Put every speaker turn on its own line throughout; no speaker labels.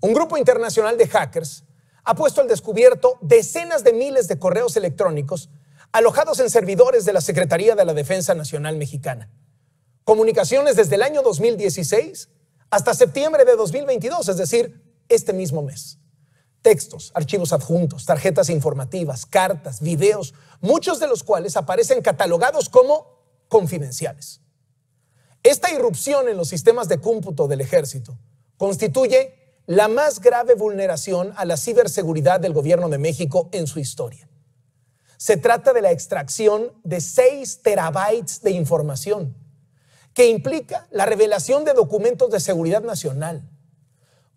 Un grupo internacional de hackers ha puesto al descubierto decenas de miles de correos electrónicos alojados en servidores de la Secretaría de la Defensa Nacional Mexicana. Comunicaciones desde el año 2016 hasta septiembre de 2022, es decir, este mismo mes. Textos, archivos adjuntos, tarjetas informativas, cartas, videos, muchos de los cuales aparecen catalogados como confidenciales. Esta irrupción en los sistemas de cómputo del ejército constituye la más grave vulneración a la ciberseguridad del gobierno de México en su historia. Se trata de la extracción de 6 terabytes de información, que implica la revelación de documentos de seguridad nacional,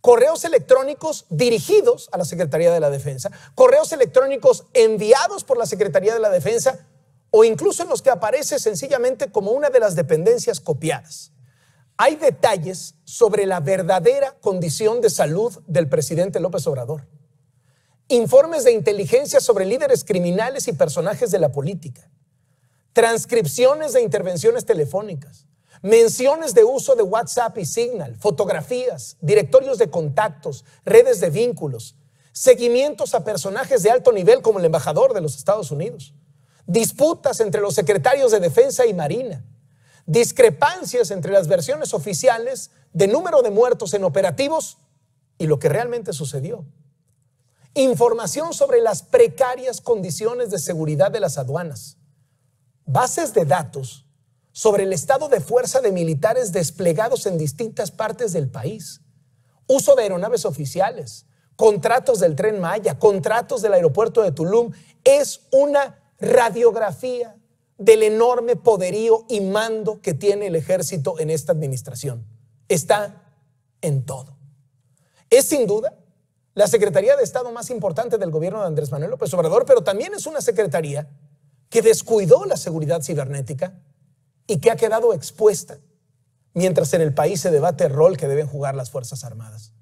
correos electrónicos dirigidos a la Secretaría de la Defensa, correos electrónicos enviados por la Secretaría de la Defensa o incluso en los que aparece sencillamente como una de las dependencias copiadas hay detalles sobre la verdadera condición de salud del presidente López Obrador. Informes de inteligencia sobre líderes criminales y personajes de la política. Transcripciones de intervenciones telefónicas. Menciones de uso de WhatsApp y Signal. Fotografías. Directorios de contactos. Redes de vínculos. Seguimientos a personajes de alto nivel como el embajador de los Estados Unidos. Disputas entre los secretarios de Defensa y Marina discrepancias entre las versiones oficiales de número de muertos en operativos y lo que realmente sucedió. Información sobre las precarias condiciones de seguridad de las aduanas. Bases de datos sobre el estado de fuerza de militares desplegados en distintas partes del país. Uso de aeronaves oficiales, contratos del tren Maya, contratos del aeropuerto de Tulum. Es una radiografía del enorme poderío y mando que tiene el ejército en esta administración. Está en todo. Es sin duda la Secretaría de Estado más importante del gobierno de Andrés Manuel López Obrador, pero también es una secretaría que descuidó la seguridad cibernética y que ha quedado expuesta mientras en el país se debate el rol que deben jugar las Fuerzas Armadas.